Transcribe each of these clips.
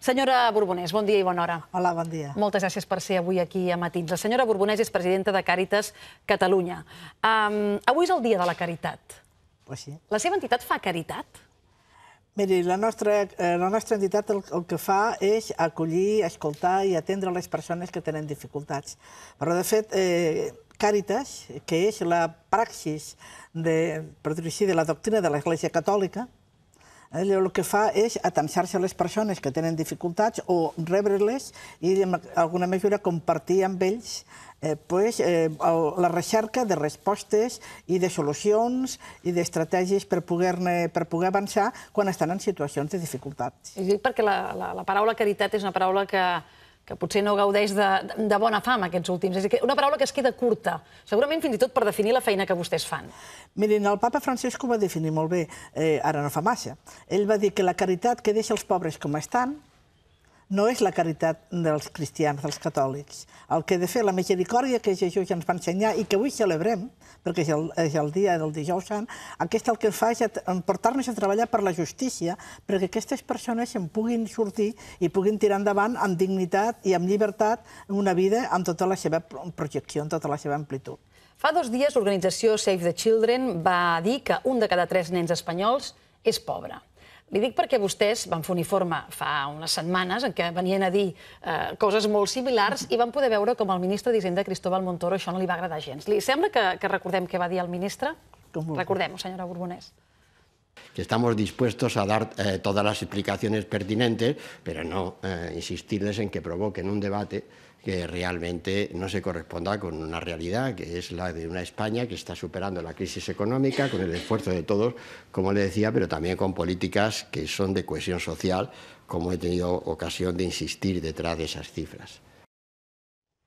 Senyora Borbonés, bon dia i bona hora. Hola, bon dia. Moltes gràcies per ser avui aquí a Matins. La senyora Borbonés és presidenta de Càritas Catalunya. Um, avui és el dia de la caritat. Pues sí. La seva entitat fa caritat? Miri, la nostra, eh, la nostra entitat el, el que fa és acollir, escoltar i atendre les persones que tenen dificultats. Però, de fet, eh, Càritas, que és la praxis de, per dir de la doctrina de l'Església Catòlica, ella eh, el que fa és atansar-se a les persones que tenen dificultats o rebre-les i, en alguna mesura, compartir amb ells eh, pues, eh, la recerca de respostes i de solucions i d'estratègies per, poder per poder avançar quan estan en situacions de dificultats. És perquè la, la, la paraula caritat és una paraula que que potser no gaudeix de, de bona fama aquests últims. És una paraula que es queda curta, segurament fins i tot per definir la feina que vostès fan. Mirin, el papa Francesc ho va definir molt bé, eh, ara no fa massa. Ell va dir que la caritat que deixa els pobres com estan no és la caritat dels cristians, dels catòlics. El que de fer la misericòrdia que Jesús ens va ensenyar i que avui celebrem, perquè és el, és el dia del dijous sant, aquest el que fa és portar-nos a treballar per la justícia, perquè aquestes persones en puguin sortir i puguin tirar endavant amb dignitat i amb llibertat una vida amb tota la seva projecció, amb tota la seva amplitud. Fa dos dies l'organització Save the Children va dir que un de cada tres nens espanyols és pobre. Li dic perquè vostès van fer un informe fa unes setmanes en què venien a dir eh, coses molt similars i van poder veure com el ministre d'Hisenda, Cristóbal Montoro, això no li va agradar gens. Li sembla que, que recordem què va dir el ministre? Recordem, senyora Borbonés. que estamos dispuestos a dar eh, todas las explicaciones pertinentes, pero no eh, insistirles en que provoquen un debate que realmente no se corresponda con una realidad que es la de una España que está superando la crisis económica con el esfuerzo de todos, como le decía, pero también con políticas que son de cohesión social, como he tenido ocasión de insistir detrás de esas cifras.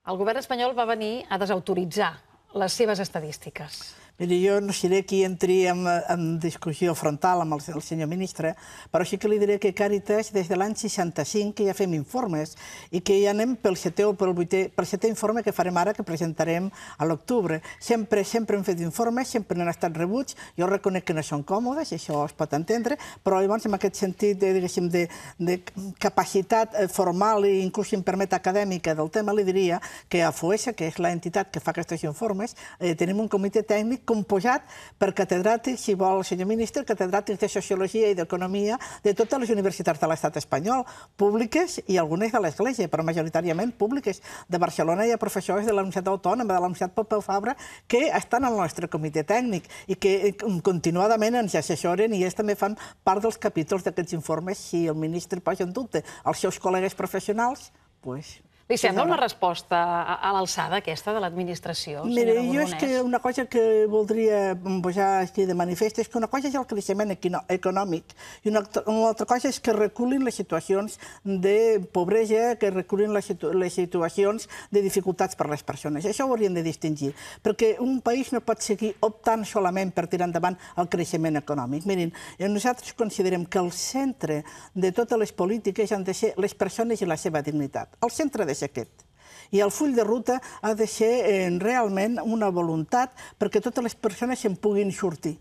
El govern espanyol va venir a desautoritzar les seves estadístiques. Mira, jo no seré qui entri en, en discussió frontal amb el, el senyor ministre, però sí que li diré que Càritas, des de l'any 65, que ja fem informes, i que ja anem pel setè o pel vuitè, pel setè informe que farem ara, que presentarem a l'octubre. Sempre, sempre hem fet informes, sempre han estat rebuts, jo reconec que no són còmodes, això es pot entendre, però llavors, en aquest sentit, de, eh, diguéssim, de, de capacitat eh, formal i inclús, si em permet, acadèmica del tema, li diria que a FOESA, que és l'entitat que fa aquests informes, eh, tenim un comitè tècnic composat per catedràtics, si vol, senyor ministre, catedràtics de Sociologia i d'Economia de totes les universitats de l'estat espanyol, públiques i algunes de l'Església, però majoritàriament públiques. De Barcelona hi ha professors de la Universitat Autònoma, de la Universitat Pompeu Fabra, que estan al nostre comitè tècnic i que eh, continuadament ens assessoren i ells també fan part dels capítols d'aquests informes si el ministre posa en dubte els seus col·legues professionals, pues, li sembla una resposta a, l'alçada aquesta de l'administració, senyora Mira, jo és que una cosa que voldria posar aquí de manifest és que una cosa és el creixement econòmic i una altra, cosa és que reculin les situacions de pobresa, que reculin les, situacions de dificultats per a les persones. Això ho hauríem de distingir, perquè un país no pot seguir optant solament per tirar endavant el creixement econòmic. Mirin, eh, nosaltres considerem que el centre de totes les polítiques han de ser les persones i la seva dignitat. El centre de ser aquest. I el full de ruta ha de ser eh, realment una voluntat perquè totes les persones se'n puguin sortir.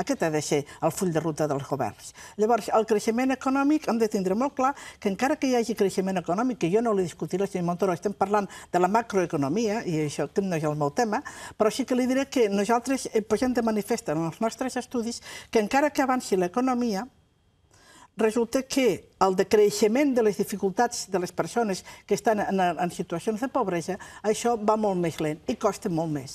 Aquest ha de ser el full de ruta dels governs. Llavors, el creixement econòmic hem de tindre molt clar que encara que hi hagi creixement econòmic, que jo no li discutiré, senyor Montoro, estem parlant de la macroeconomia, i això no és el meu tema, però sí que li diré que nosaltres eh, posem de manifest en els nostres estudis que encara que avanci l'economia, resulta que el decreixement de les dificultats de les persones que estan en, en situacions de pobresa, això va molt més lent i costa molt més.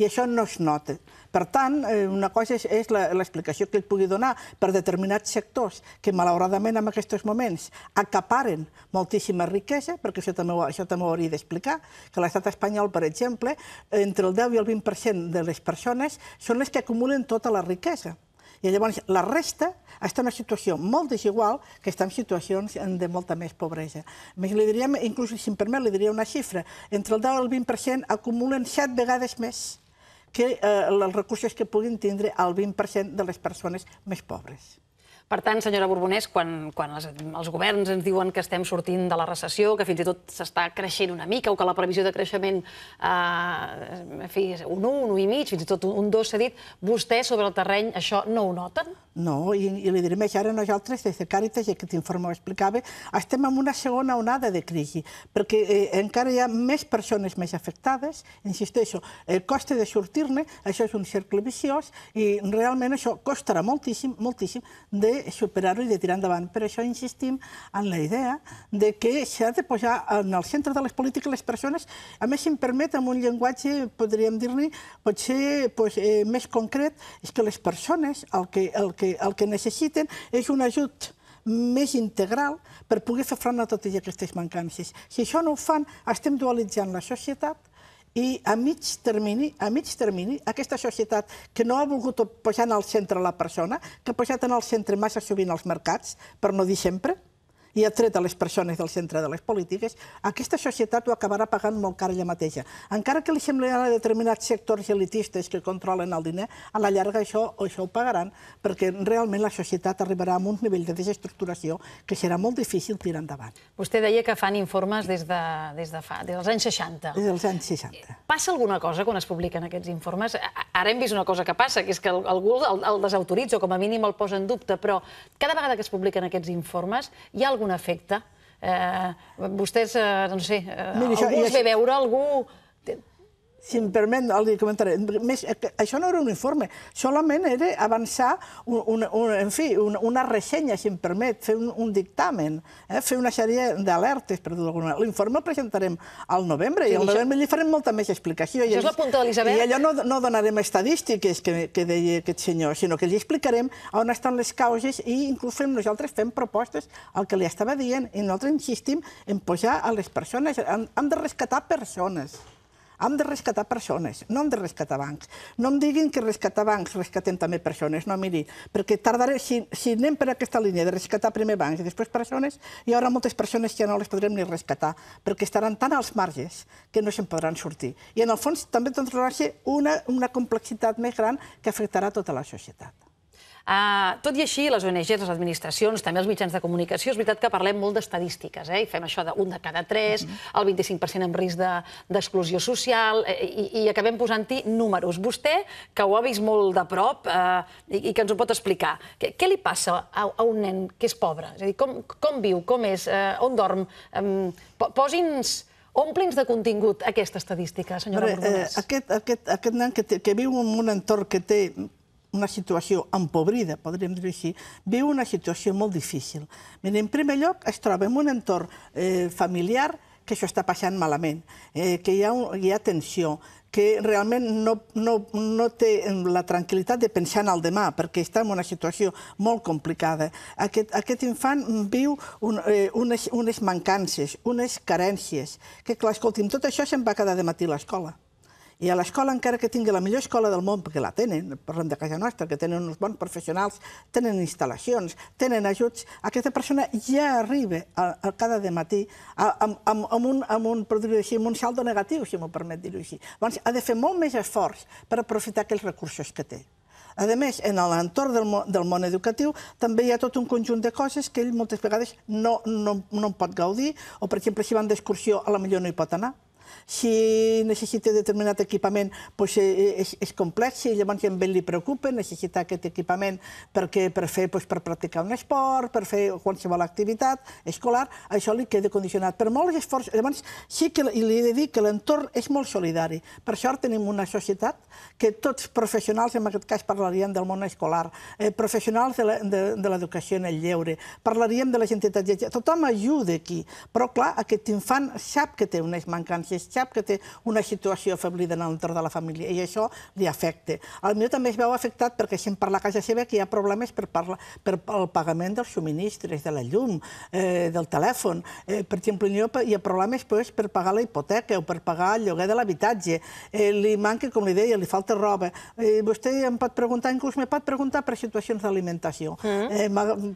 I això no es nota. Per tant, eh, una cosa és, és l'explicació que ell pugui donar per determinats sectors que, malauradament, en aquests moments acaparen moltíssima riquesa, perquè això també, això també ho hauria d'explicar, que l'estat espanyol, per exemple, entre el 10 i el 20% de les persones són les que acumulen tota la riquesa. I llavors la resta està en una situació molt desigual que està en situacions de molta més pobresa. Més li diríem, inclús, si em permet, li diria una xifra. Entre el 10 i el 20% acumulen 7 vegades més que eh, els recursos que puguin tindre el 20% de les persones més pobres. Per tant, senyora Borbonès, quan, quan les, els governs ens diuen que estem sortint de la recessió, que fins i tot s'està creixent una mica o que la previsió de creixement eh, en fi, un 1, un 1 i mig, fins i tot un 2 s'ha dit, vostè sobre el terreny això no ho noten? No, i, i li diré més, ara nosaltres, des de Càritas, i aquest informe ho explicava, estem en una segona onada de crisi, perquè eh, encara hi ha més persones més afectades, insisteixo, el cost de sortir-ne, això és un cercle viciós, i realment això costarà moltíssim, moltíssim de superar-ho i de tirar endavant. Per això insistim en la idea de que s'ha de posar en el centre de les polítiques les persones, a més, si em permet, amb un llenguatge, podríem dir li potser pues, eh, més concret, és que les persones el que, el que, el que necessiten és un ajut més integral per poder fer front a totes aquestes mancances. Si això no ho fan, estem dualitzant la societat i a mig termini, a mig termini, aquesta societat que no ha volgut posar en el centre la persona, que ha posat en el centre massa sovint els mercats, per no dir sempre, i ha tret a les persones del centre de les polítiques, aquesta societat ho acabarà pagant molt car ella mateixa. Encara que li sembli a determinats sectors elitistes que controlen el diner, a la llarga això, això ho pagaran, perquè realment la societat arribarà a un nivell de desestructuració que serà molt difícil tirar endavant. Vostè deia que fan informes des, de, des, de fa, des dels anys 60. Des dels anys 60. Eh, passa alguna cosa quan es publiquen aquests informes? Ara hem vist una cosa que passa, que és que algú el, el desautoritza o com a mínim el posa en dubte, però cada vegada que es publiquen aquests informes hi ha algú algun efecte? Eh, vostès, eh, no sé, eh, Mira, algú això, els ve veure, algú si em permet, li comentaré. Més, eh, això no era un informe, solament era avançar, un, un, un, en fi, un, una ressenya, si em permet, fer un, un dictamen, eh? fer una sèrie d'alertes, per dir L'informe el presentarem al novembre, sí, i al novembre això... li farem molta més explicació. Això és la punta d'Elisabet. I allò no, no donarem estadístiques que, que deia aquest senyor, sinó que li explicarem on estan les causes i inclús fem, nosaltres fem propostes al que li estava dient, i nosaltres insistim en posar a les persones, han, han de rescatar persones. Hem de rescatar persones, no hem de rescatar bancs. No em diguin que rescatar bancs, rescatem també persones. No, miri, perquè tardaré, si, si anem per aquesta línia de rescatar primer bancs i després persones, hi haurà moltes persones que ja no les podrem ni rescatar, perquè estaran tan als marges que no se'n podran sortir. I en el fons també tindrà una, una complexitat més gran que afectarà tota la societat. Uh, tot i així, les ONGs, les administracions, també els mitjans de comunicació, és veritat que parlem molt d'estadístiques, eh? i fem això d'un de cada tres, mm-hmm. el 25% en risc d'exclusió de, social, eh, i, i acabem posant-hi números. Vostè, que ho ha vist molt de prop eh, i, i que ens ho pot explicar, què, què li passa a, a un nen que és pobre? És a dir, com, com viu, com és, eh, on dorm? Eh, Posi'ns... Ompli'ns de contingut aquesta estadística, senyora Borgonès. Eh, aquest, aquest, aquest nen que, té, que viu en un entorn que té una situació empobrida, podríem dir així, viu una situació molt difícil. En primer lloc, es troba en un entorn eh, familiar que això està passant malament, eh, que hi ha, hi ha tensió, que realment no, no, no té la tranquil·litat de pensar en el demà, perquè està en una situació molt complicada. Aquest, aquest infant viu un, eh, unes, unes mancances, unes carències, que, clar, escolti'm, tot això se'n va quedar de matí a l'escola. I a l'escola, encara que tingui la millor escola del món, perquè la tenen, parlem de casa nostra, que tenen uns bons professionals, tenen instal·lacions, tenen ajuts, aquesta persona ja arriba a, a cada de matí amb, amb, amb, un, amb, un, així, amb un saldo negatiu, si m'ho permet dir-ho així. Llavors, ha de fer molt més esforç per aprofitar aquells recursos que té. A més, en l'entorn del, món, del món educatiu també hi ha tot un conjunt de coses que ell moltes vegades no, no, no en pot gaudir, o, per exemple, si van d'excursió, a la millor no hi pot anar, si necessita determinat equipament doncs és, és complex i llavors a ell li preocupa necessitar aquest equipament perquè, per, fer, doncs, per practicar un esport, per fer qualsevol activitat escolar, això li queda condicionat. Per molts esforços, llavors sí que li he de dir que l'entorn és molt solidari. Per això tenim una societat que tots professionals, en aquest cas parlaríem del món escolar, eh, professionals de l'educació en el lleure, parlaríem de les entitats... Tothom ajuda aquí, però clar, aquest infant sap que té unes mancances mateix xap que té una situació afeblida en l'entorn de la família i això li afecta. Al millor també es veu afectat perquè si en parla a casa seva que hi ha problemes per, parla, per el pagament dels subministres, de la llum, eh, del telèfon. Eh, per exemple, eh, hi ha problemes pues, per pagar la hipoteca o per pagar el lloguer de l'habitatge. Eh, li manca, com li deia, li falta roba. Eh, vostè em pot preguntar, inclús me pot preguntar per situacions d'alimentació. Mm eh,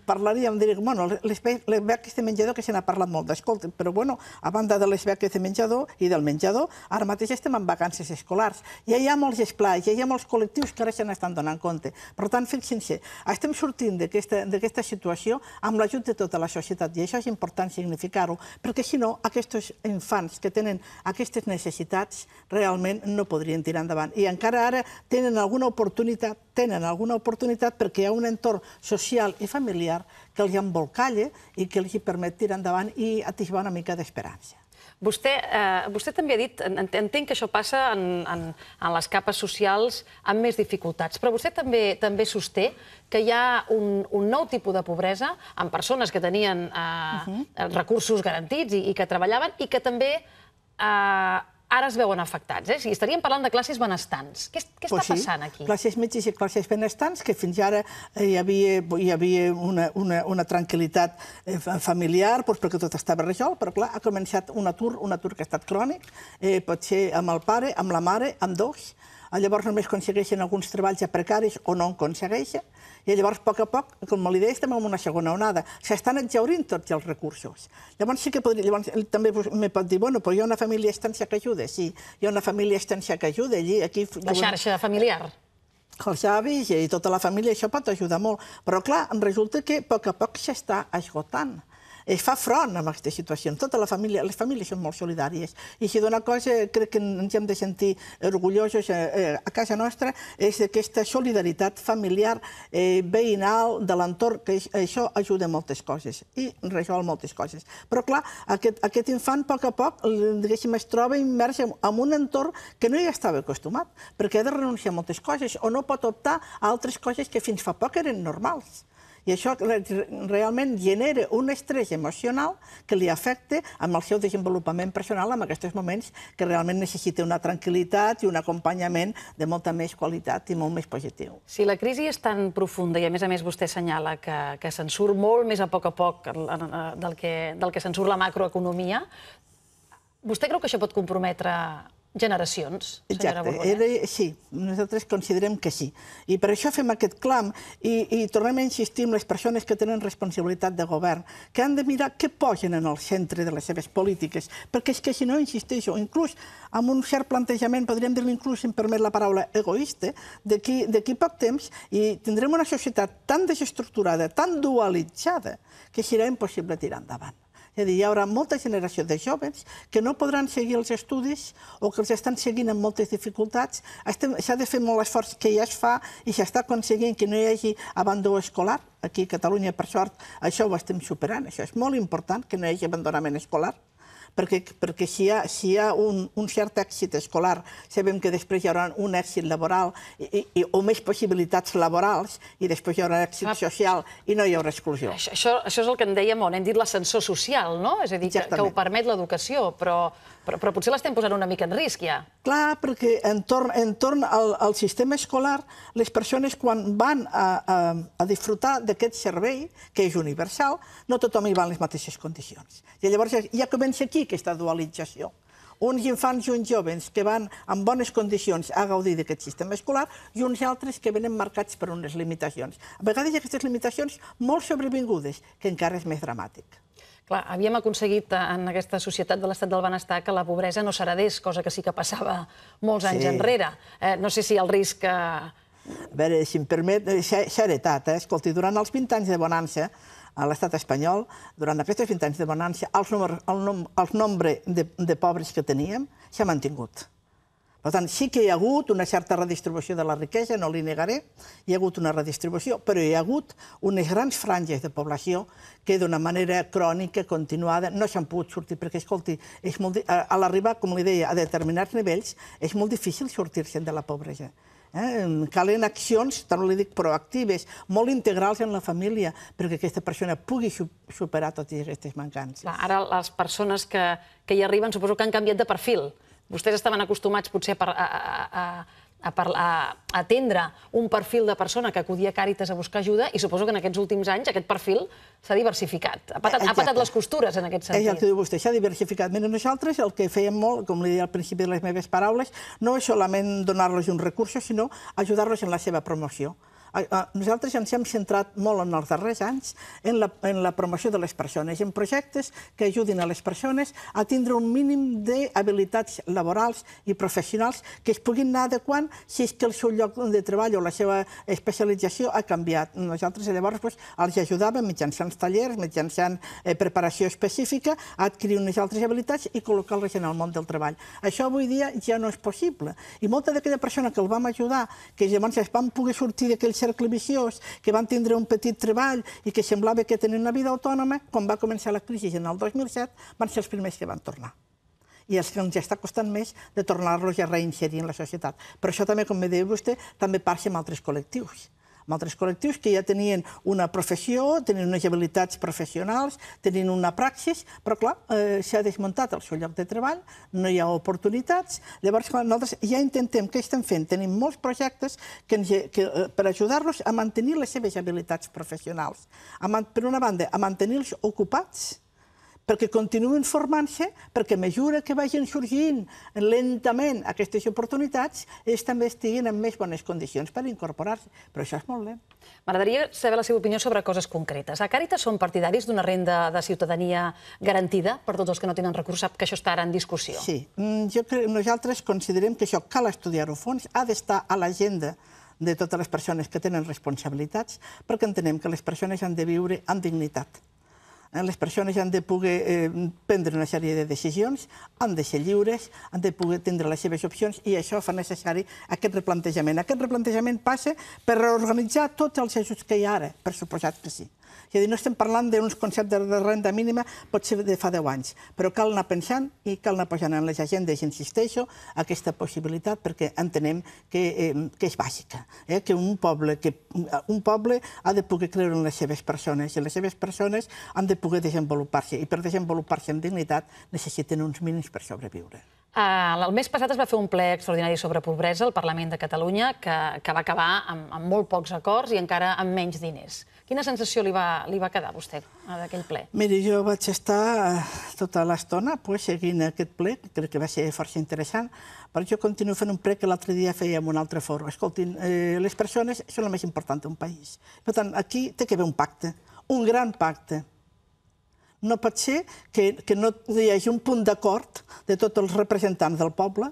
parlaria, em diria, bueno, les, les beques de menjador que se n'ha parlat molt, escolta, però bueno, a banda de les beques de menjador i de del menjador, ara mateix estem en vacances escolars. Ja hi ha molts esplais, ja hi ha molts col·lectius que ara se n'estan donant compte. Per tant, fixin-se, estem sortint d'aquesta situació amb l'ajut de tota la societat, i això és important significar-ho, perquè si no, aquests infants que tenen aquestes necessitats realment no podrien tirar endavant. I encara ara tenen alguna oportunitat, tenen alguna oportunitat perquè hi ha un entorn social i familiar que els embolcalla i que els permet tirar endavant i atisbar una mica d'esperança. Vostè, eh, vostè també ha dit, entenc que això passa en, en, en les capes socials amb més dificultats, però vostè també també sosté que hi ha un, un nou tipus de pobresa en persones que tenien eh, uh -huh. recursos garantits i, i que treballaven i que també eh, ara es veuen afectats. Eh? Si estaríem parlant de classes benestants. Què, què pues està sí, passant aquí? Classes metges i classes benestants, que fins ara eh, hi havia, hi havia una, una, una tranquil·litat eh, familiar doncs perquè tot estava resolt, però clar, ha començat un atur, un atur que ha estat crònic, eh, pot ser amb el pare, amb la mare, amb dos, llavors només aconsegueixen alguns treballs a precaris o no aconsegueixen, i llavors, a poc a poc, com li deia, estem en una segona onada. S'estan exaurint tots els recursos. Llavors, sí que podria... Llavors, també me pot dir, bueno, però hi ha una família estància que ajuda. Sí, hi ha una família estància que ajuda. Allí, aquí, la xarxa familiar els avis i tota la família, això pot ajudar molt. Però, clar, resulta que a poc a poc s'està esgotant eh, fa front a aquestes situacions. Tota la família, les famílies són molt solidàries. I si d'una cosa crec que ens hem de sentir orgullosos eh, eh a casa nostra és aquesta solidaritat familiar eh, veïnal de l'entorn, que això ajuda moltes coses i resol moltes coses. Però, clar, aquest, aquest infant, a poc a poc, diguéssim, es troba immers en un entorn que no hi estava acostumat, perquè ha de renunciar a moltes coses o no pot optar a altres coses que fins fa poc eren normals. I això realment genera un estrès emocional que li afecta amb el seu desenvolupament personal en aquests moments que realment necessita una tranquil·litat i un acompanyament de molta més qualitat i molt més positiu. Si la crisi és tan profunda i, a més a més, vostè assenyala que, que se'n surt molt més a poc a poc del que, del que se'n surt la macroeconomia, vostè creu que això pot comprometre generacions, senyora Exacte, Borbonet. era Nosaltres considerem que sí. I per això fem aquest clam i, i tornem a insistir en les persones que tenen responsabilitat de govern, que han de mirar què posen en el centre de les seves polítiques, perquè és que si no, insisteixo, inclús amb un cert plantejament, podríem dir-li inclús, si em permet la paraula, egoista, d'aquí poc temps i tindrem una societat tan desestructurada, tan dualitzada, que serà impossible tirar endavant. És a dir, hi haurà molta generació de joves que no podran seguir els estudis o que els estan seguint amb moltes dificultats. S'ha de fer molt esforç que ja es fa i s'està aconseguint que no hi hagi abandó escolar. Aquí a Catalunya, per sort, això ho estem superant. Això és molt important, que no hi hagi abandonament escolar perquè, perquè si hi ha, si hi ha un, un cert èxit escolar, sabem que després hi haurà un èxit laboral i, i, o més possibilitats laborals i després hi haurà èxit ah. social i no hi haurà exclusió. Això, això és el que en dèiem on hem dit l'ascensor social, no? És a dir, que, que ho permet l'educació, però però, però potser l'estem posant una mica en risc, ja. Clar, perquè entorn, entorn al, al sistema escolar, les persones quan van a, a, a disfrutar d'aquest servei, que és universal, no tothom hi va en les mateixes condicions. I llavors ja comença aquí aquesta dualització uns infants i uns jovens que van en bones condicions a gaudir d'aquest sistema escolar i uns altres que venen marcats per unes limitacions. A vegades aquestes limitacions molt sobrevingudes, que encara és més dramàtic. Clar, havíem aconseguit en aquesta societat de l'estat del benestar que la pobresa no s'heredés, cosa que sí que passava molts anys sí. enrere. Eh, no sé si el risc... Eh, a veure, si em permet, s'ha eh, heretat. Eh? Escolti, durant els 20 anys de bonança, a l'estat espanyol, durant aquests 20 anys de bonança, el, nom, el nombre de, de pobres que teníem s'ha mantingut. Per tant, sí que hi ha hagut una certa redistribució de la riquesa, no li negaré, hi ha hagut una redistribució, però hi ha hagut unes grans franges de població que d'una manera crònica, continuada, no s'han pogut sortir, perquè, escolti, és molt, a l'arribar, com li deia, a determinats nivells, és molt difícil sortir-se'n de la pobresa. Eh? Calen accions, tant li dic, proactives, molt integrals en la família, perquè aquesta persona pugui superar totes aquestes mancances. Clar, ara les persones que, que hi arriben suposo que han canviat de perfil. Vostès estaven acostumats potser a, a, a, a, a atendre un perfil de persona que acudia a Càritas a buscar ajuda i suposo que en aquests últims anys aquest perfil s'ha diversificat. Ha patat, ha patat les costures en aquest sentit. És el que diu vostè, s'ha diversificat. Menys nosaltres el que fèiem molt, com li deia al principi de les meves paraules, no és solament donar-los uns recursos, sinó ajudar-los en la seva promoció. Ah, nosaltres ens hem centrat molt en els darrers anys en la, en la promoció de les persones, en projectes que ajudin a les persones a tindre un mínim d'habilitats laborals i professionals que es puguin anar adequant si és que el seu lloc de treball o la seva especialització ha canviat. Nosaltres llavors doncs, els ajudàvem mitjançant tallers, mitjançant eh, preparació específica, a adquirir unes altres habilitats i col·locar-les en el món del treball. Això avui dia ja no és possible. I molta d'aquella persona que el vam ajudar, que llavors es van poder sortir d'aquell cercle viciós, que van tindre un petit treball i que semblava que tenien una vida autònoma, quan va començar la crisi en el 2007, van ser els primers que van tornar i els que ens està costant més de tornar-los a reinserir en la societat. Però això també, com me diu vostè, també passa amb altres col·lectius amb altres col·lectius que ja tenien una professió, tenien unes habilitats professionals, tenien una praxis, però, clar, eh, s'ha desmuntat el seu lloc de treball, no hi ha oportunitats. Llavors, clar, nosaltres ja intentem, què estem fent? Tenim molts projectes que ens, que, eh, per ajudar-los a mantenir les seves habilitats professionals. A, per una banda, a mantenir-los ocupats, perquè continuïn formant-se, perquè a mesura que vagin sorgint lentament aquestes oportunitats, ells també estiguin en més bones condicions per incorporar-se. Però això és molt lent. M'agradaria saber la seva opinió sobre coses concretes. A Càritas són partidaris d'una renda de ciutadania garantida per tots els que no tenen recurs? Sap que això està ara en discussió. Sí. Mm, jo crec, nosaltres considerem que això cal estudiar-ho fons, ha d'estar a l'agenda de totes les persones que tenen responsabilitats, perquè entenem que les persones han de viure amb dignitat Ah, les persones han de poder eh, prendre una sèrie de decisions, han de ser lliures, han de poder tindre les seves opcions i això fa necessari aquest replantejament. Aquest replantejament passa per reorganitzar tots els ajuts que hi ha ara, per suposat que sí. És a dir, no estem parlant d'uns conceptes de renda mínima, potser de fa 10 anys, però cal anar pensant i cal anar posant en les agendes, insisteixo, aquesta possibilitat perquè entenem que, eh, que és bàsica, eh? que, un poble, que un poble ha de poder creure en les seves persones i les seves persones han de poder desenvolupar-se i per desenvolupar-se amb dignitat necessiten uns mínims per sobreviure. Ah, el mes passat es va fer un ple extraordinari sobre pobresa al Parlament de Catalunya que, que va acabar amb, amb molt pocs acords i encara amb menys diners. Quina sensació li va, li va quedar a vostè d'aquell ple? Mira, jo vaig estar eh, tota l'estona pues, seguint aquest ple, crec que va ser força interessant, però jo continuo fent un ple que l'altre dia feia en un altre foro. Escoltin, eh, les persones són el més important d'un país. Per tant, aquí té que haver un pacte, un gran pacte. No pot ser que, que no hi hagi un punt d'acord de tots els representants del poble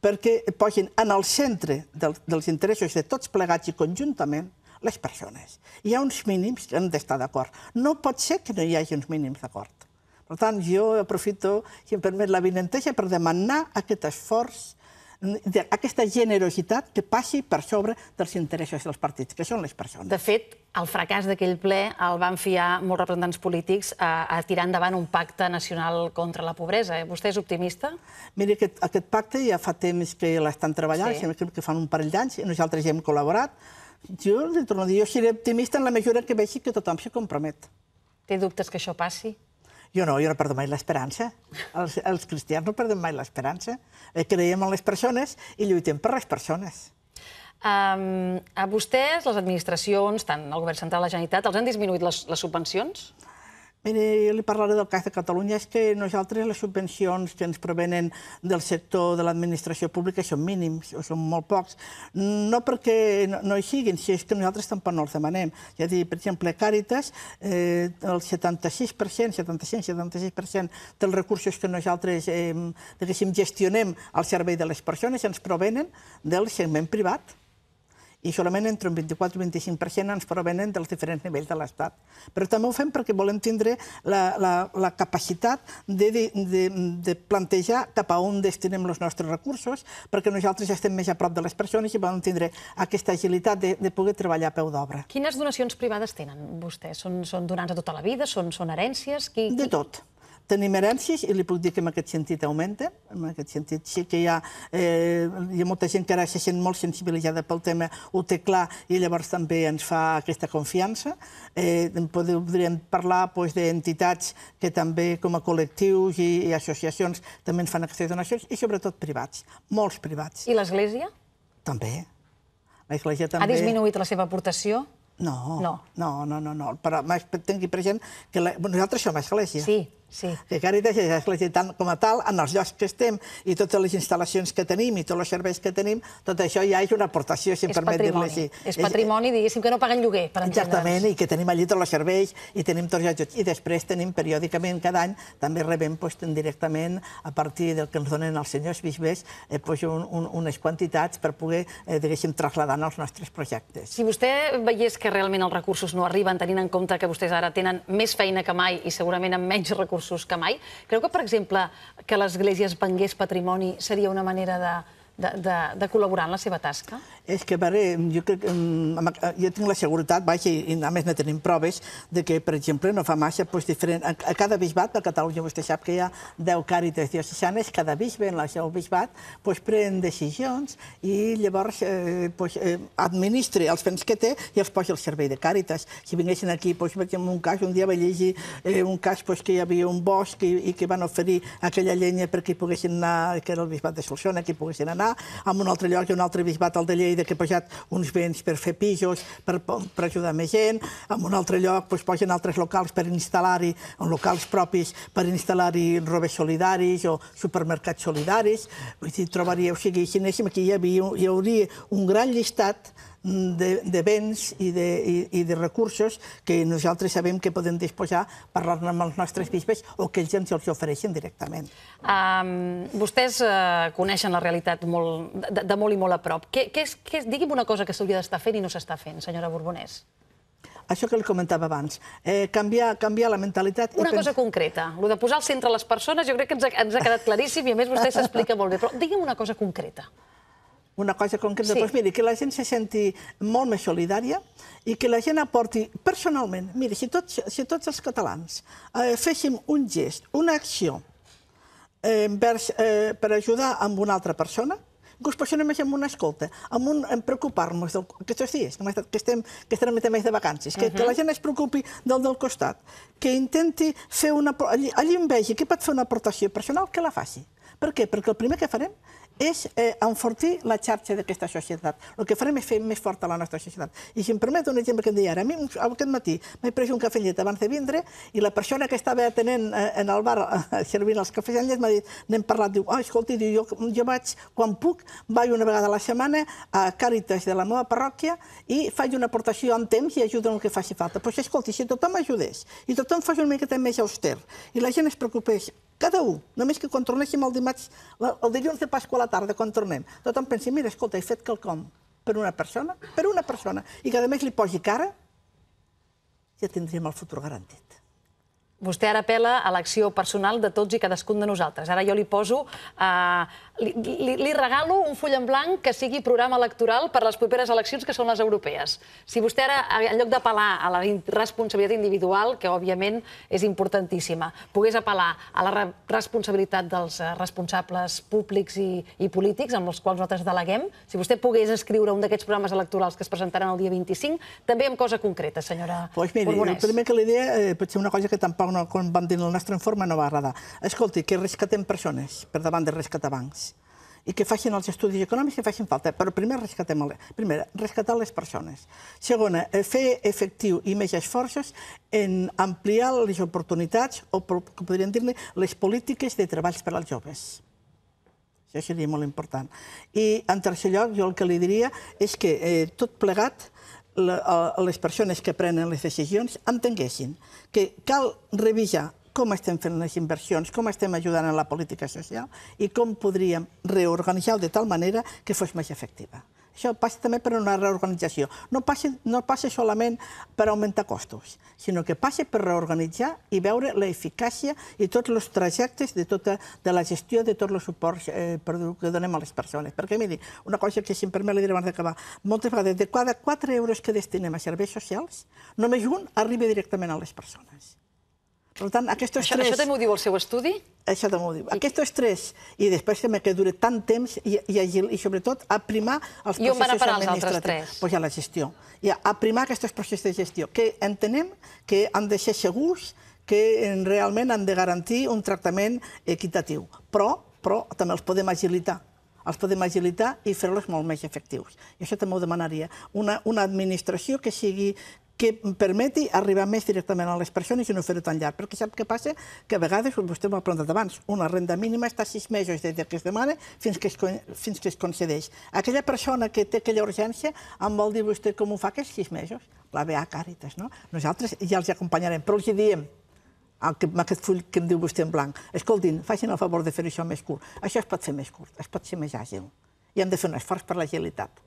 perquè posin en el centre del, dels interessos de tots plegats i conjuntament les persones. Hi ha uns mínims que hem d'estar d'acord. No pot ser que no hi hagi uns mínims d'acord. Per tant, jo aprofito, si em permet la vinentesa, per demanar aquest esforç aquesta generositat que passi per sobre dels interessos dels partits, que són les persones. De fet, el fracàs d'aquell ple el van fiar molts representants polítics a, a tirar endavant un pacte nacional contra la pobresa. Eh, vostè és optimista? Mira, aquest, aquest pacte ja fa temps que l'estan treballant, sí. que fan un parell d'anys, i nosaltres hi hem col·laborat. Jo de torno a dir, jo seré optimista en la mesura que vegi que tothom s'hi compromet. Té dubtes que això passi? Jo no, jo no perdo mai l'esperança. Els, els cristians no perdem mai l'esperança. Eh, creiem en les persones i lluitem per les persones. Um, a vostès, les administracions, tant el Govern Central i la Generalitat, els han disminuït les, les subvencions? Mira, eh, li parlaré del cas de Catalunya. És que nosaltres les subvencions que ens provenen del sector de l'administració pública són mínims, o són molt pocs. No perquè no, no hi siguin, si és que nosaltres tampoc no els demanem. És a dir, per exemple, Càritas, eh, el 76%, 75, 76% dels recursos que nosaltres eh, gestionem al servei de les persones ens provenen del segment privat i solament entre un 24 i 25% ens provenen dels diferents nivells de l'Estat. Però també ho fem perquè volem tindre la, la, la capacitat de, de, de, de plantejar cap a on destinem els nostres recursos, perquè nosaltres ja estem més a prop de les persones i volem tindre aquesta agilitat de, de poder treballar a peu d'obra. Quines donacions privades tenen vostès? Són, són donants a tota la vida? Són, són herències? Qui, qui... De tot tenim herències, i li puc dir que en aquest sentit augmenta, en aquest sentit sí que hi ha, eh, hi ha molta gent que ara se sent molt sensibilitzada pel tema, ho té clar, i llavors també ens fa aquesta confiança. Eh, podríem parlar doncs, d'entitats que també, com a col·lectius i, i associacions, també ens fan aquestes donacions, i sobretot privats, molts privats. I l'Església? També. L'Església també... Ha disminuït la seva aportació? No, no, no, no, no, no. però tingui present que la... nosaltres som Església. Sí, Sí. Que Càritas és la gent com a tal, en els llocs que estem i totes les instal·lacions que tenim i tots els serveis que tenim, tot això ja és una aportació, si és em permet dir ho així. És patrimoni, diguéssim, que no paguen lloguer, per entendre's. Exactament, i que tenim allí tots els serveis i tenim tots els ajuts. I després tenim periòdicament, cada any, també rebem doncs, directament, a partir del que ens donen els senyors bisbes, eh, doncs, un, un, unes quantitats per poder, eh, diguéssim, traslladar als nostres projectes. Si vostè veiés que realment els recursos no arriben, tenint en compte que vostès ara tenen més feina que mai i segurament amb menys recursos recursos que mai. Creu que, per exemple, que l'Església es vengués patrimoni seria una manera de de, de, de col·laborar en la seva tasca? És que, a veure, jo, crec, mm, eh, jo tinc la seguretat, vaja, i a més no tenim proves, de que, per exemple, no fa massa doncs, diferent... A, a cada bisbat, a Catalunya vostè sap que hi ha 10 càritas diocesanes, cada bisbe en el seu bisbat doncs, pren decisions i llavors eh, doncs, eh, administra els fons que té i els posa al servei de càritas. Si vinguessin aquí, doncs, en un cas, un dia vaig llegir eh, un cas doncs, que hi havia un bosc i, i que van oferir aquella llenya perquè hi poguessin anar, que era el bisbat de Solsona, que hi poguessin anar, en un altre lloc hi ha un altre bisbat, al de Lleida, que ha posat uns béns per fer pisos, per, per ajudar més gent, en un altre lloc doncs, posen altres locals per instal·lar-hi, locals propis per instal·lar-hi robes solidaris o supermercats solidaris, vull dir, trobaria, o sigui, si anéssim aquí hi, havia, hi hauria un gran llistat de, de béns i de, i, i de recursos que nosaltres sabem que podem disposar parlant amb els nostres bisbes o que ells ens els ofereixen directament. Um, vostès uh, coneixen la realitat molt, de, de molt i molt a prop. Què, què, és, què, digui'm una cosa que s'hauria d'estar fent i no s'està fent, senyora Borbonès. Això que li comentava abans, eh, canviar, canviar la mentalitat... Una cosa pens... concreta, el de posar al centre les persones, jo crec que ens ha, ens ha quedat claríssim i a més vostè s'explica molt bé, però digui'm una cosa concreta una cosa concreta. Sí. Doncs miri, que la gent se senti molt més solidària i que la gent aporti personalment. Mira, si tots, si tots els catalans eh, féssim un gest, una acció eh, vers, eh, per ajudar amb una altra persona, que us passem només en una escolta, en, un, en preocupar-nos aquests dies, que, estat, que estem, que estem a més de vacances, que, uh -huh. que la gent es preocupi del del costat, que intenti fer una... Allí, allí en vegi que pot fer una aportació personal, que la faci. Per què? Perquè el primer que farem és eh, enfortir la xarxa d'aquesta societat. El que farem és fer més forta la nostra societat. I si em permet un exemple que em deia ara, a mi aquest matí m'he pres un cafè llet abans de vindre i la persona que estava atenent eh, en el bar eh, servint els cafès llet m'ha dit, n'hem parlat, diu, oh, escolti, diu, jo, jo vaig, quan puc, vaig una vegada a la setmana a Càritas de la meva parròquia i faig una aportació en temps i ajudo en el que faci falta. Però, doncs, escolti, si tothom ajudés i tothom fa una miqueta més auster i la gent es preocupés cada un. Només que quan tornéssim el dimarts, el dilluns de Pasqua a la tarda, quan tornem, tothom pensi, mira, escolta, he fet quelcom per una persona, per una persona, i que a més li posi cara, ja tindríem el futur garantit. Vostè ara apel·la a l'acció personal de tots i cadascun de nosaltres. Ara jo li poso... Eh, li, li, li regalo un full en blanc que sigui programa electoral per les properes eleccions, que són les europees. Si vostè ara, en lloc d'apel·lar a la responsabilitat individual, que òbviament és importantíssima, pogués apel·lar a la responsabilitat dels eh, responsables públics i, i polítics, amb els quals nosaltres deleguem, si vostè pogués escriure un d'aquests programes electorals que es presentaran el dia 25, també amb cosa concreta, senyora pues doncs primer que la idea eh, pot ser una cosa que tampoc quan, quan van dir el nostre informe no va agradar. Escolti, que rescatem persones per davant de rescatar bancs i que facin els estudis econòmics que facin falta, però primer rescatem les, primera, rescatar les persones. Segona, eh, fer efectiu i més esforços en ampliar les oportunitats o, com podríem dir-ne, les polítiques de treballs per als joves. Això seria molt important. I, en tercer lloc, jo el que li diria és que eh, tot plegat les persones que prenen les decisions entenguessin que cal revisar com estem fent les inversions, com estem ajudant a la política social i com podríem reorganitzar de tal manera que fos més efectiva. Això passa també per una reorganització. No passa, no passa solament per augmentar costos, sinó que passa per reorganitzar i veure l'eficàcia i tots els trajectes de, tota, de la gestió de tots els suports eh, que donem a les persones. Perquè, miri, una cosa que, si em permet, li diré abans d'acabar, moltes vegades, de cada 4 euros que destinem a serveis socials, només un arriba directament a les persones. Per tant, aquests això, tres... Això també ho diu el seu estudi? Això també ho diu. I... Aquests tres, i després també que dure tant temps i, i, agil, i sobretot aprimar els I processos administratius. I on van a parar els altres tres? Pues a la gestió. I a aprimar aquests processos de gestió, que entenem que han de ser segurs, que eh, realment han de garantir un tractament equitatiu. Però, però també els podem agilitar els podem agilitar i fer-los molt més efectius. I això també ho demanaria. Una, una administració que sigui que permeti arribar més directament a les persones i no fer-ho tan llarg. Perquè sap què passa? Que a vegades, com vostè m'ha preguntat abans, una renda mínima està sis mesos des que es demana fins que es, fins que es concedeix. Aquella persona que té aquella urgència, em vol dir vostè com ho fa aquests sis mesos? La BA Càritas, no? Nosaltres ja els acompanyarem, però els hi diem, amb aquest full que em diu vostè en blanc, escoltin, facin el favor de fer això més curt. Això es pot fer més curt, es pot ser més àgil. I hem de fer un esforç per l'agilitat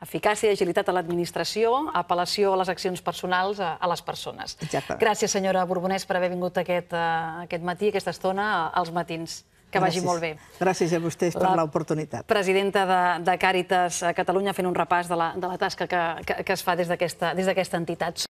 eficàcia i agilitat a l'administració, apel·lació a les accions personals a, les persones. Gràcies, senyora Borbonès, per haver vingut aquest, eh, aquest matí, aquesta estona, als matins. Que vagi molt bé. Gràcies a vostès per l'oportunitat. Presidenta de, de Càritas a eh, Catalunya fent un repàs de la, de la tasca que, que, que es fa des d'aquesta entitat.